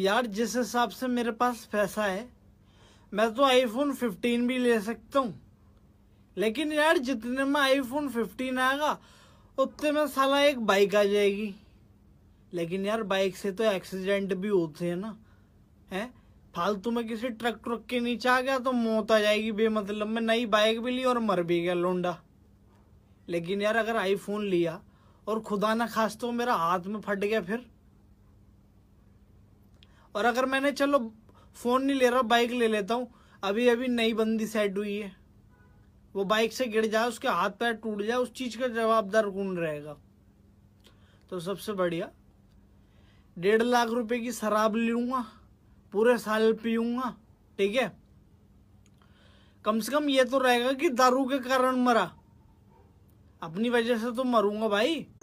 यार जिस हिसाब से मेरे पास पैसा है मैं तो आईफोन 15 भी ले सकता हूँ लेकिन यार जितने में आईफोन 15 आएगा उतने में साला एक बाइक आ जाएगी लेकिन यार बाइक से तो एक्सीडेंट भी होते हैं ना है फालतू में किसी ट्रक ट्रक के नीचे आ गया तो मौत आ जाएगी बेमतलब में नई बाइक भी ली और मर भी गया लोंडा लेकिन यार अगर आईफोन लिया और खुदा ना खास तो मेरा हाथ में फट गया फिर और अगर मैंने चलो फ़ोन नहीं ले रहा बाइक ले लेता हूँ अभी अभी नई बंदी सेट हुई है वो बाइक से गिर जाए उसके हाथ पैर टूट जाए उस चीज़ का जवाबदार कौन रहेगा तो सबसे बढ़िया डेढ़ लाख रुपए की शराब लूंगा पूरे साल पीऊंगा ठीक है कम से कम ये तो रहेगा कि दारू के कारण मरा अपनी वजह से तो मरूंगा भाई